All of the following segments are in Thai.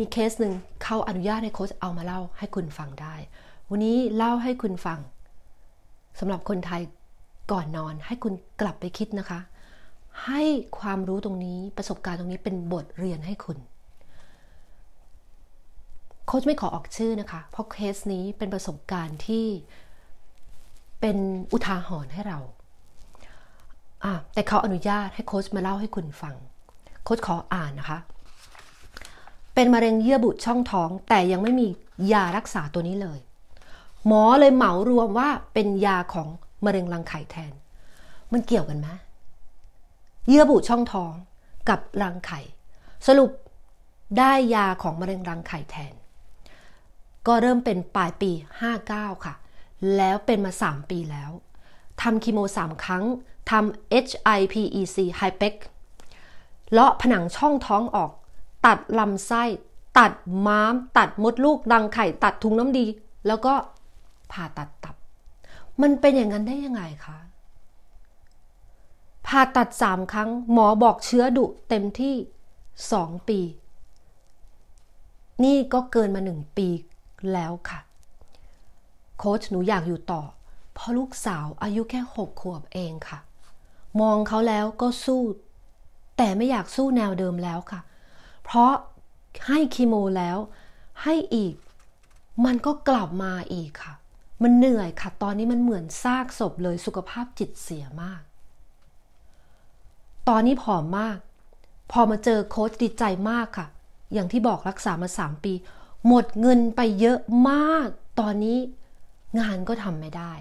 มีเคสหนึ่งเขาอนุญาตให้โค้ชเอามาเล่าให้คุณฟังได้ วันนี้เล่าให้คุณฟังสำหรับคนไทยก่อนนอนให้คุณกลับไปคิดนะคะ ให้ความรู้ตรงนี้ประสบการณ์ตรงนี้เป็นบทเรียนให้คุณโค้ชไม่ขอออกชื่อนะคะเพราะเคสนี้เป็นประสบการณ์ที่เป็นอุทาหรณ์ให้เรา แต่เขาอนุญาตให้โค้ชมาเล่าให้คุณฟังโค้ชขออ่านนะคะเป็นมะเร็งเยื่อบุช่องท้องแต่ยังไม่มียารักษาตัวนี้เลย หมอเลยเหมารวมว่าเป็นยาของมะเร็งรังไข่แทน มันเกี่ยวกันไหมเยื่อบุช่องท้องกับรังไข่สรุปได้ยาของมะเร็งรังไข่แทน ก็เริ่มเป็นปลายปี59 ค่ะ แล้วเป็นมา 3 ปีแล้วทำคีโม 3 ครั้งทำ HIPEC HIPEC เลาะผนังช่องท้องออกตัดลำไส้ตัดม้าม ตัดมดลูกดังไข่ ตัดทุงน้ำดี แล้วก็ผ่าตัดตับมันเป็นอย่างนั้นได้ยังไงคะ ผ่าตัดสามครั้งหมอบอกเชื้อดุเต็มที่สองปี นี่ก็เกินมาหนึ่งปีแล้วค่ะ โค้ชหนูอยากอยู่ต่อ เพราะลูกสาวอายุแค่หกขวบเองค่ะ มองเขาแล้วก็สู้ แต่ไม่อยากสู้แนวเดิมแล้วค่ะเพราะให้คีโมแล้ว ให้อีก มันก็กลับมาอีกค่ะ มันเหนื่อยค่ะตอนนี้มันเหมือนซากศพเลยสุขภาพจิตเสียมาก ตอนนี้ผอมมาก พอมาเจอโค้ชดีใจมากค่ะ อย่างที่บอกรักษามาสามปี หมดเงินไปเยอะมาก ตอนนี้งานก็ทำไม่ได้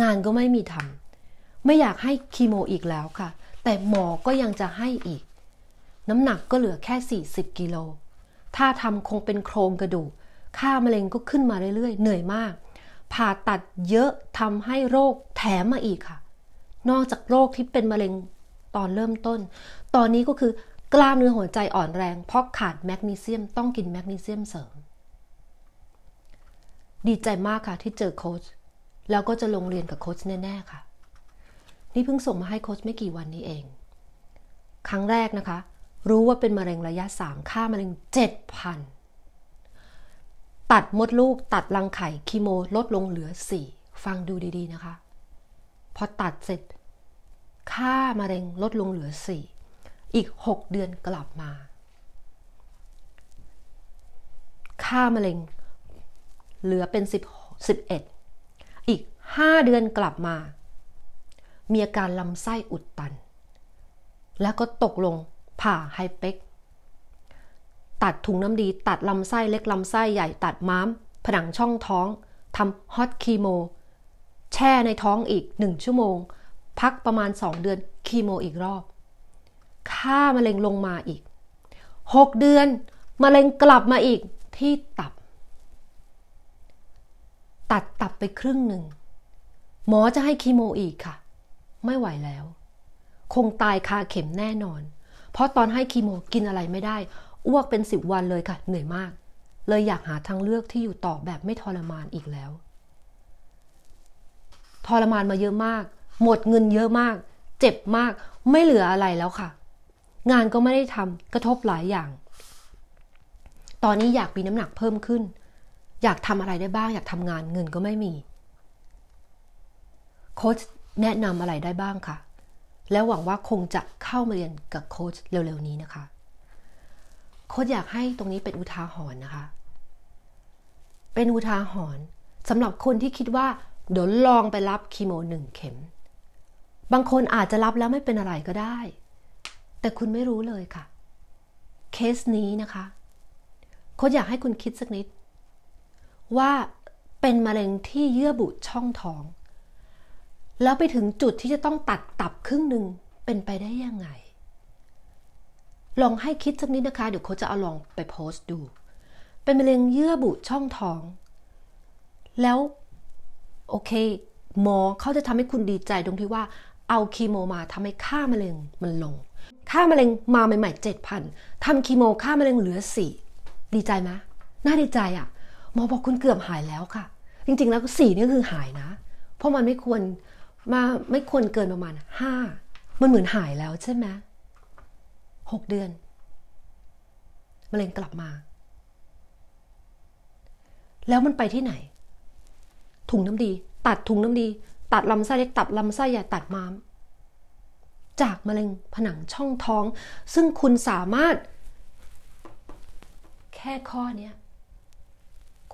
งานก็ไม่มีทำไม่อยากให้คีโมอีกแล้วค่ะ แต่หมอก็ยังจะให้อีกน้ำหนักก็เหลือแค่ 40กิโล ถ้าทำคงเป็นโครงกระดูกค่ามะเร็งก็ขึ้นมาเรื่อยๆ เหนื่อยมาก ผ่าตัดเยอะทำให้โรคแถมมาอีกค่ะ นอกจากโรคที่เป็นมะเร็งตอนเริ่มต้น ตอนนี้ก็คือกล้ามเนื้อหัวใจอ่อนแรง เพราะขาดแมกนีเซียมต้องกินแมกนีเซียมเสริม ดีใจมากค่ะที่เจอโค้ช แล้วก็จะลงเรียนกับโค้ชแน่ ๆ ค่ะ นี่เพิ่งส่งมาให้โค้ชไม่กี่วันนี้เอง ครั้งแรกนะคะรู้ว่าเป็นมะเร็งระยะ 3 ค่ามะเร็ง 7,000 ตัดมดลูกตัดรังไข่คีโม ลดลงเหลือ 4 ฟังดูดีๆนะคะ พอตัดเสร็จ ค่ามะเร็งลดลงเหลือ 4 อีก 6 เดือนกลับมา ค่ามะเร็งเหลือเป็น10 11 อีก 5 เดือนกลับมา มีอาการลำไส้อุดตัน แล้วก็ตกลงผ่าไฮเป็ก ตัดถุงน้ำดี ตัดลำไส้เล็กลำไส้ใหญ่ ตัดม้าม ผนังช่องท้อง ทำฮอตคีโม แช่ในท้องอีกหนึ่งชั่วโมง พักประมาณสองเดือน คีโมอีกรอบ ค่ามะเร็งลงมาอีก หกเดือน มะเร็งกลับมาอีกที่ตับ ตัดตับไปครึ่งหนึ่ง หมอจะให้คีโมอีกค่ะ ไม่ไหวแล้ว คงตายคาเข็มแน่นอนเพราะตอนให้คีโมกินอะไรไม่ได้อ้วกเป็นสิบวันเลยค่ะ เหนื่อยมาก เลยอยากหาทางเลือกที่อยู่ต่อแบบไม่ทรมานอีกแล้ว ทรมานมาเยอะมาก หมดเงินเยอะมาก เจ็บมาก ไม่เหลืออะไรแล้วค่ะ งานก็ไม่ได้ทำกระทบหลายอย่าง ตอนนี้อยากมีน้ำหนักเพิ่มขึ้น อยากทำอะไรได้บ้าง อยากทำงานเงินก็ไม่มีโค้ชแนะนำอะไรได้บ้างคะและหวังว่าคงจะเข้ามาเรียนกับโค้ชเร็ว ๆ นี้นะคะโค้ชอยากให้ตรงนี้เป็นอุทาหรณ์นะคะ เป็นอุทาหรณ์สำหรับคนที่คิดว่า เดี๋ยวลองไปรับคีโมหนึ่งเข็ม บางคนอาจจะรับแล้วไม่เป็นอะไรก็ได้ แต่คุณไม่รู้เลยค่ะ เคสนี้นะคะโค้ชอยากให้คุณคิดสักนิด ว่าเป็นมะเร็งที่เยื่อบุช่องท้องแล้วไปถึงจุดที่จะต้องตัดตับครึ่งหนึ่งเป็นไปได้ยังไง ลองให้คิดสักนิดนะคะเดี๋ยวเขาจะเอาลองไปโพสต์ดู เป็นมะเร็งเยื่อบุช่องท้อง แล้ว โอเคหมอเขาจะทำให้คุณดีใจ ตรงที่ว่า เอาคีโมมาทำให้ค่ามะเร็งมันลง ค่ามะเร็งมาใหม่ๆเจ็ดพันทำคีโมค่ามะเร็งเหลือสี่ ดีใจไหมน่าดีใจอะ่ะหมอบอกคุณเกือบหายแล้วค่ะ จริงๆ แล้วสี่นี่คือหายนะ เพราะมันไม่ควรมาไม่ควรเกินประมาณห้ามันเหมือนหายแล้วใช่ไหมหกเดือน มะเร็งกลับมา แล้วมันไปที่ไหน ถุงน้ำดี ตัดถุงน้ำดี ตัดลำไส้เล็กตัดลำไส้ใหญ่ตัดม้าม จากมะเร็งผนังช่องท้อง ซึ่งคุณสามารถ แค่ข้อนี้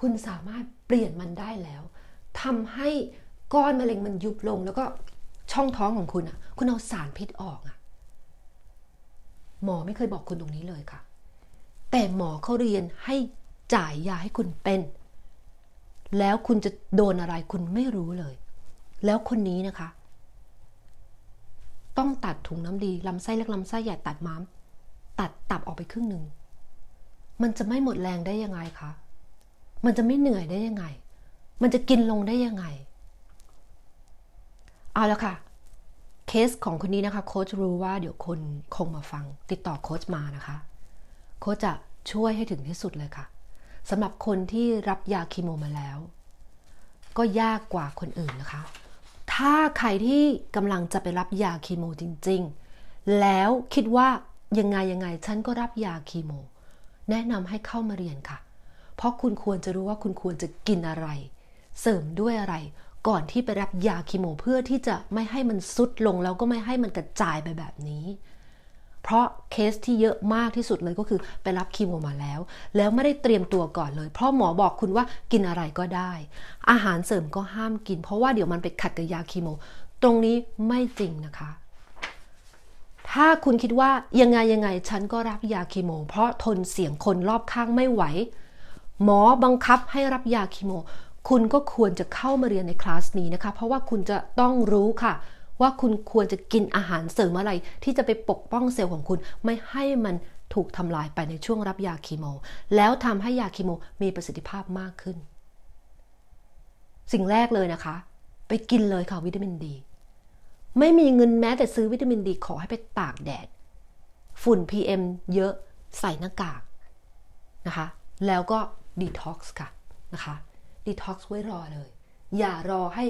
คุณสามารถเปลี่ยนมันได้แล้วทำให้ก้อนมะเร็งมันยุบลงแล้วก็ช่องท้องของคุณอ่ะ คุณเอาสารพิษออกอ่ะ หมอไม่เคยบอกคุณตรงนี้เลยค่ะ แต่หมอเขาเรียนให้จ่ายยาให้คุณเป็น แล้วคุณจะโดนอะไรคุณไม่รู้เลย แล้วคนนี้นะคะ ต้องตัดถุงน้ำดีลำไส้เล็กลำไส้ใหญ่ตัดม้ามตัดตับออกไปครึ่งหนึ่ง มันจะไม่หมดแรงได้ยังไงคะ มันจะไม่เหนื่อยได้ยังไง มันจะกินลงได้ยังไงเอาละค่ะเคสของคนนี้นะคะโค้ชรู้ว่าเดี๋ยวคนคงมาฟัง ติดต่อโค้ชมานะคะโค้ชจะช่วยให้ถึงที่สุดเลยค่ะสำหรับคนที่รับยาคีโมมาแล้ว ก็ยากกว่าคนอื่นนะคะ ถ้าใครที่กำลังจะไปรับยาคีโมจริงๆ แล้วคิดว่ายังไงยังไงฉันก็รับยาคีโม แนะนำให้เข้ามาเรียนค่ะ เพราะคุณควรจะรู้ว่าคุณควรจะกินอะไร เสริมด้วยอะไรก่อนที่ไปรับยาคีโมเพื่อที่จะไม่ให้มันซุดลงแล้วก็ไม่ให้มันกระจายไปแบบนี้ เพราะเคสที่เยอะมากที่สุดเลยก็คือไปรับคีโมมาแล้ว แล้วไม่ได้เตรียมตัวก่อนเลย เพราะหมอบอกคุณว่ากินอะไรก็ได้ อาหารเสริมก็ห้ามกินเพราะว่าเดี๋ยวมันไปขัดกับยาคีโม ตรงนี้ไม่จริงนะคะ ถ้าคุณคิดว่ายังไงยังไงฉันก็รับยาคีโม เพราะทนเสียงคนรอบข้างไม่ไหว หมอบังคับให้รับยาคีโมคุณก็ควรจะเข้ามาเรียนในคลาสนี้นะคะ เพราะว่าคุณจะต้องรู้ค่ะ ว่าคุณควรจะกินอาหารเสริมอะไร ที่จะไปปกป้องเซลล์ของคุณ ไม่ให้มันถูกทำลายไปในช่วงรับยาคีโม แล้วทำให้ยาคีโม มีประสิทธิภาพมากขึ้น สิ่งแรกเลยนะคะ ไปกินเลยค่ะวิตามินดี ไม่มีเงินแม้แต่ซื้อวิตามินดี ขอให้ไปตากแดดฝุ่น PM เยอะ ใส่หน้ากากนะคะ แล้วก็ดีท็อกซ์ค่ะ นะคะดีท็อกซ์ไว้รอเลย อย่ารอให้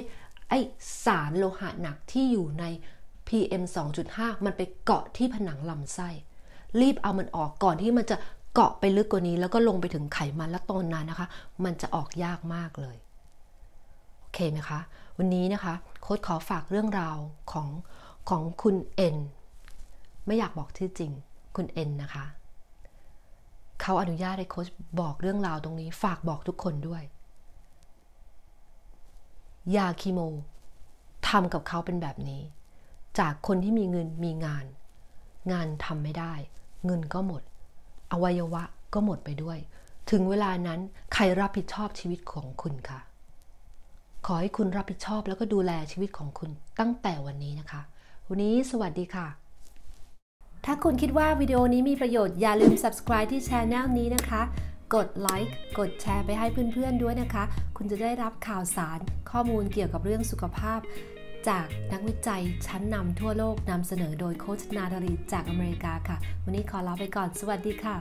ไอสารโลหะหนักที่อยู่ใน PM 2.5 มันไปเกาะที่ผนังลำไส้ รีบเอามันออกก่อนที่มันจะเกาะไปลึกกว่านี้ แล้วก็ลงไปถึงไขมันและตอนนั้นนะคะ มันจะออกยากมากเลย โอเคไหมคะ วันนี้นะคะโค้ดขอฝากเรื่องราวของ ของคุณเอ็น ไม่อยากบอกชื่อจริง คุณเอ็นนะคะเขาอนุญาตให้โค้ชบอกเรื่องราวตรงนี้ ฝากบอกทุกคนด้วยยาคีโมทำกับเขาเป็นแบบนี้ จากคนที่มีเงินมีงาน งานทำไม่ได้ เงินก็หมด อวัยวะก็หมดไปด้วย ถึงเวลานั้นใครรับผิดชอบชีวิตของคุณคะขอให้คุณรับผิดชอบแล้วก็ดูแลชีวิตของคุณตั้งแต่วันนี้นะคะ วันนี้สวัสดีค่ะ ถ้าคุณคิดว่าวิดีโอนี้มีประโยชน์อย่าลืม subscribe ที่ช anel นี้นะคะกดไลค์กดแชร์ไปให้เพื่อนๆด้วยนะคะ คุณจะได้รับข่าวสารข้อมูลเกี่ยวกับเรื่องสุขภาพ จากนักวิจัยชั้นนำทั่วโลกนำเสนอโดยโคชนาธรีจากอเมริกาค่ะ วันนี้ขอลาไปก่อนสวัสดีค่ะ